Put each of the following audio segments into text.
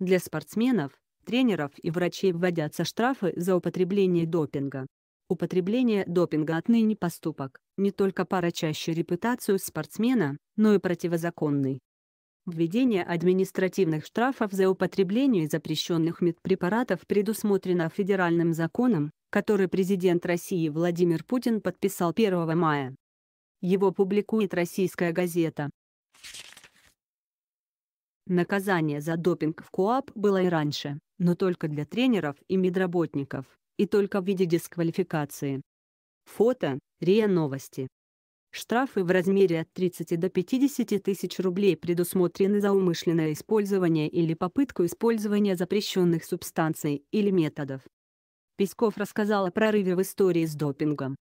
Для спортсменов, тренеров и врачей вводятся штрафы за употребление допинга. Употребление допинга отныне поступок, не только порочащий репутацию спортсмена, но и противозаконный. Введение административных штрафов за употребление запрещенных медпрепаратов предусмотрено федеральным законом, который президент России Владимир Путин подписал 1 мая. Его публикует российская газета. Наказание за допинг в КОАП было и раньше, но только для тренеров и медработников, и только в виде дисквалификации. Фото, РИА Новости. Штрафы в размере от 30 до 50 тысяч рублей предусмотрены за умышленное использование или попытку использования запрещенных субстанций или методов. Песков рассказал о прорыве в истории с допингом.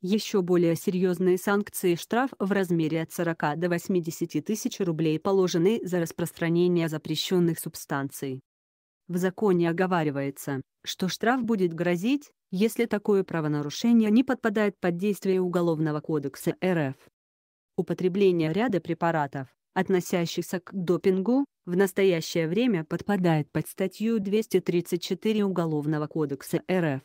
Еще более серьезные санкции штраф в размере от 40 до 80 тысяч рублей положены за распространение запрещенных субстанций. В законе оговаривается, что штраф будет грозить, если такое правонарушение не подпадает под действие Уголовного кодекса РФ. Употребление ряда препаратов, относящихся к допингу, в настоящее время подпадает под статью 234 Уголовного кодекса РФ.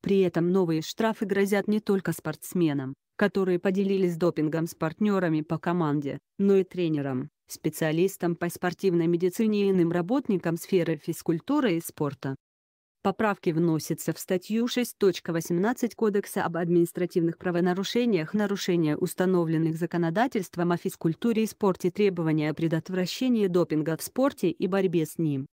При этом новые штрафы грозят не только спортсменам, которые поделились допингом с партнерами по команде, но и тренерам, специалистам по спортивной медицине и иным работникам сферы физкультуры и спорта. Поправки вносятся в статью 6.18 Кодекса об административных правонарушениях нарушение установленных законодательством о физкультуре и спорте требования о предотвращении допинга в спорте и борьбе с ним.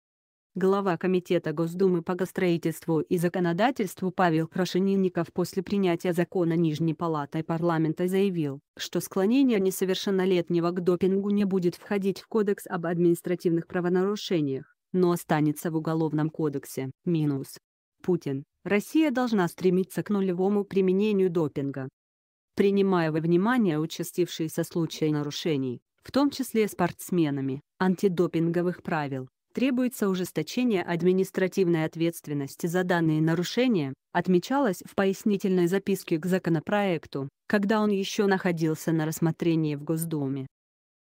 Глава Комитета Госдумы по гостроительству и законодательству Павел Крашенинников после принятия закона Нижней Палатой парламента заявил, что склонение несовершеннолетнего к допингу не будет входить в Кодекс об административных правонарушениях, но останется в Уголовном кодексе. Минус. Путин. Россия должна стремиться к нулевому применению допинга. Принимая во внимание участившиеся случаи нарушений, в том числе спортсменами, антидопинговых правил, требуется ужесточение административной ответственности за данные нарушения, отмечалось в пояснительной записке к законопроекту, когда он еще находился на рассмотрении в Госдуме.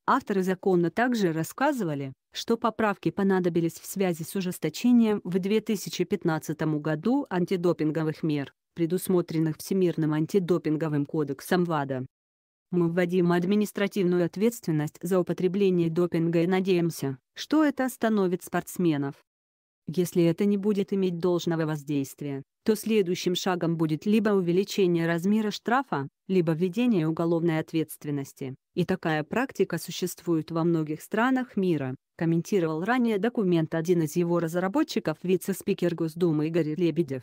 Авторы закона также рассказывали, что поправки понадобились в связи с ужесточением в 2015 году антидопинговых мер, предусмотренных Всемирным антидопинговым кодексом ВАДА, мы вводим административную ответственность за употребление допинга и надеемся, что это остановит спортсменов. Если это не будет иметь должного воздействия, то следующим шагом будет либо увеличение размера штрафа, либо введение уголовной ответственности. И такая практика существует во многих странах мира, комментировал ранее документ один из его разработчиков вице-спикер Госдумы Игорь Лебедев.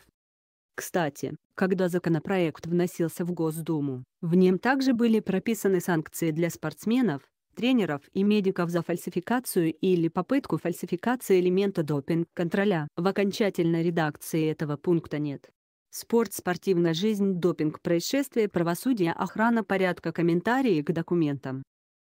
Кстати, когда законопроект вносился в Госдуму, в нем также были прописаны санкции для спортсменов, тренеров и медиков за фальсификацию или попытку фальсификации элемента допинг-контроля. В окончательной редакции этого пункта нет. Спорт, спортивная жизнь, допинг, происшествия, правосудие, охрана порядка, комментарии к документам.